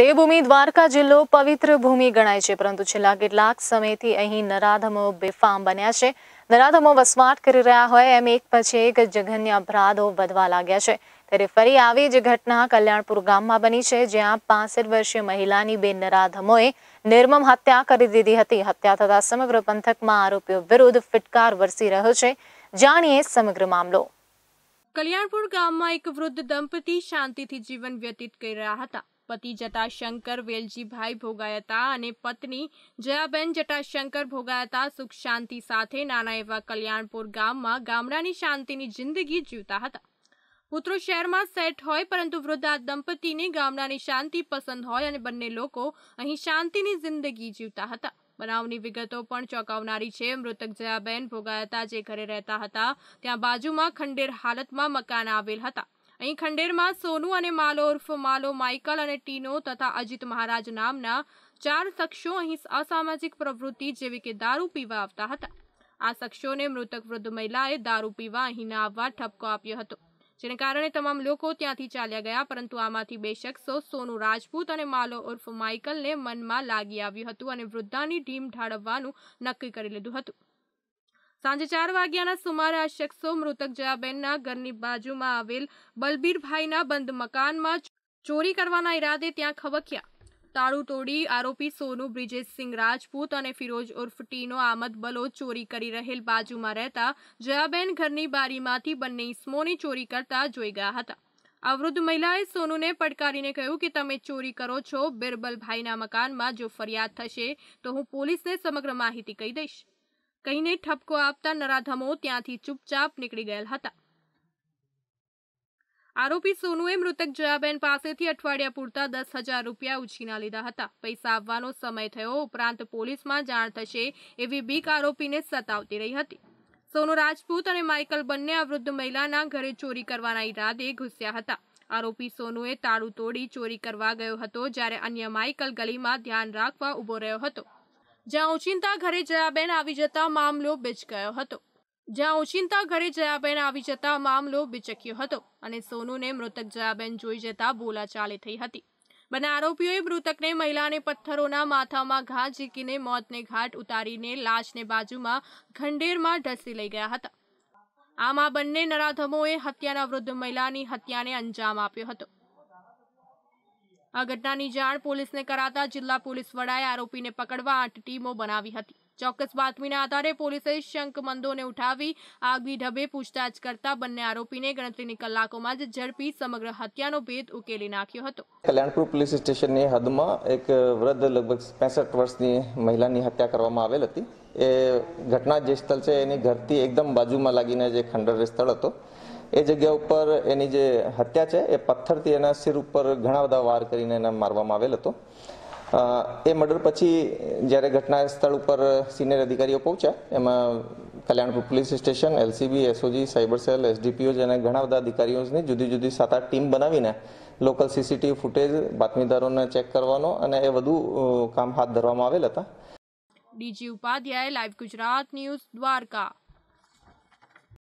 દેવભૂમિ દ્વારકા જિલ્લો પવિત્ર ભૂમિ ગણાય છે પરંતુ છેલ્લા કેટલાક સમયથી અહીં નરાધમો બેફામ બન્યા છે નરાધમો વસવાટ કરી રહ્યા હોય એમ એક પછી એક જઘન્ય અપરાધો વધવા લાગ્યા છે ત્યારે ફરી આવી જ ઘટના કલ્યાણપુર ગામમાં બની છે જ્યાં પાસઠ વર્ષીય મહિલાની બે નરાધમોએ નિર્મમ હત્યા કરી દીધી હતી હત્યા થતા સમગ્ર પંથકમાં આરોપીઓ વિરુદ્ધ ફિટકાર વરસી રહ્યો છે જાણીએ સમગ્ર મામલો કલ્યાણપુર ગામમાં એક વૃદ્ધ દંપતી શાંતિથી જીવન વ્યતીત કરી રહ્યા હતા પતિ જટાશંકર વેલજીભાઈ ભોગાયા હતા અને પત્ની જયાબેન જટાશંકર ભોગાયા હતા સુખ શાંતિ સાથે નાના એવા કલ્યાણપુર ગામમાં ગામડાની શાંતિની જિંદગી જીવતા હતા પુત્રો શહેરમાં સેટ હોય પરંતુ વૃદ્ધા આ દંપતીને ગામડાની શાંતિ પસંદ હોય અને બંને લોકો અહીં શાંતિની જિંદગી જીવતા હતા બનાવની વિગતો પણ ચોંકાવનારી છે મૃતક જયાબેન ભોગાયા હતા જે ઘરે રહેતા હતા ત્યાં બાજુમાં ખંડેર હાલતમાં મકાન આવેલ હતા અહીં ખંડેરમાં સોનુ અને માલો ઉર્ફ માલો માઇકલ અને ટીનો તથા અજીત મહારાજ નામના ચાર શખ્સો અહીં અસામાજિક પ્રવૃત્તિ જેવી કે દારૂ પીવા આવતા હતા આ શખ્સોને મૃતક વૃદ્ધ મહિલાએ દારૂ પીવા અહીં ના આવવા ઠપકો આપ્યો હતો જેને કારણે તમામ લોકો ત્યાંથી ચાલ્યા ગયા પરંતુ આમાંથી બે શખ્સો સોનુ રાજપૂત અને માલો ઉર્ફ માઇકલને મનમાં લાગી આવ્યું હતું અને વૃદ્ધાની ઢીમ ઢાળવવાનું નક્કી કરી લીધું હતું સાંજે ચાર વાગ્યાના સુમારે આ શખ્સો મૃતક જયાબેનના ઘરની બાજુમાં આવેલ બલબીરભાઈના બંધ મકાનમાં ચોરી કરવાના ઈરાદે ત્યાં ખવખ્યા તાળું તોડી આરોપી સોનુ બ્રિજેશસિંહ રાજપૂત અને ફિરોજ ઉર્ફ ટીનો આમદ બલો ચોરી કરી રહેલ બાજુમાં રહેતા જયાબેન ઘરની બારીમાંથી બંને ઇસમોની ચોરી કરતા જોઈ ગયા હતા આ વૃદ્ધ મહિલાએ સોનુને પડકારીને કહ્યું કે તમે ચોરી કરો છો બિરબલભાઈના મકાનમાં જો ફરિયાદ થશે તો હું પોલીસને સમગ્ર માહિતી કહી દઈશ કહીને ઠપકો આપતા નરાધમો ત્યાંથી ચૂપચાપ નીકળી ગયેલા હતા આરોપી સોનુએ મૃતક જયાબેન પાસેથી અઠવાડિયા પૂરતા દસ હજાર રૂપિયા ઉછીના લીધા હતા પૈસા આપવાનો સમય થયો ઉપરાંત પોલીસમાં જાણ થશે એવી બીક આરોપીને સતાવતી રહી હતી સોનુ રાજપૂત અને માઇકલ બંને આ વૃદ્ધ મહિલાના ઘરે ચોરી કરવાના ઈરાદે ઘૂસ્યા હતા આરોપી સોનુએ તાળું તોડી ચોરી કરવા ગયો હતો જ્યારે અન્ય માઇકલ ગલીમાં ધ્યાન રાખવા ઊભો રહ્યો હતો જ્યાં ઓચિંતા ઘરે જયાબેન આવી જતા મામલો બિચકાયો હતો જ્યાં ઓચિંતા ઘરે જયાબેન આવી જતા મામલો બિચક્યો હતો અને સોનુને મૃતક જયાબેન જોઈ જતા બોલાચાલી થઈ હતી બંને આરોપીઓએ મૃતકને મહિલાને પથ્થરોના માથામાં ઘા ઝીકીને મોતને ઘાટ ઉતારીને લાશને બાજુમાં ખંડેરમાં ઢસી લઈ ગયા હતા આમાં બંને નરાધમોએ હત્યાના વૃદ્ધ મહિલાની હત્યાને અંજામ આપ્યો હતો આ ઘટનાની જાણ પોલીસને કરાતા જિલ્લા પોલીસ વડાએ આરોપીને પકડવા આઠ ટીમો બનાવી હતી ચોક્કસ બાતમીના આધારે પોલીસે શંકમંદોને ઉઠાવી આગવી ઢબે પૂછતાછ કરતા બંને આરોપીને ગણતરીની કલાકોમાં જ ઝડપી સમગ્ર હત્યાનો ભેદ ઉકેલી નાખ્યો હતો કલ્યાણપુર પોલીસ સ્ટેશનની હદમાં એક વૃદ્ધ લગભગ પેસઠ વર્ષની મહિલાની હત્યા કરવામાં આવેલ હતી એ ઘટના જે સ્થળ છે એની ઘરથી એકદમ બાજુમાં લાગીને જે ખંડર સ્થળ હતો એ જગ્યા ઉપર એની જે હત્યા છે એ પથ્થરથી એના સિર ઉપર ઘણા બધા વાર કરીને એને મારવામાં આવેલ હતો એ મર્ડર પછી જ્યારે ઘટના સ્થળ ઉપર સિનિયર અધિકારીઓ પહોંચ્યા એમાં Kalyanpur police station LCB SOG cyber cell SDPO જેને ઘણા બધા અધિકારીઓની જુદી જુદી સાત આઠ ટીમ બનાવીને લોકલ સીસીટીવી ફૂટેજ બાતમીદારોને ચેક કરવાનો અને એ વધુ કામ હાથ ધરવામાં આવેલ હતા DG Upadhyay live Gujarat news Dwarka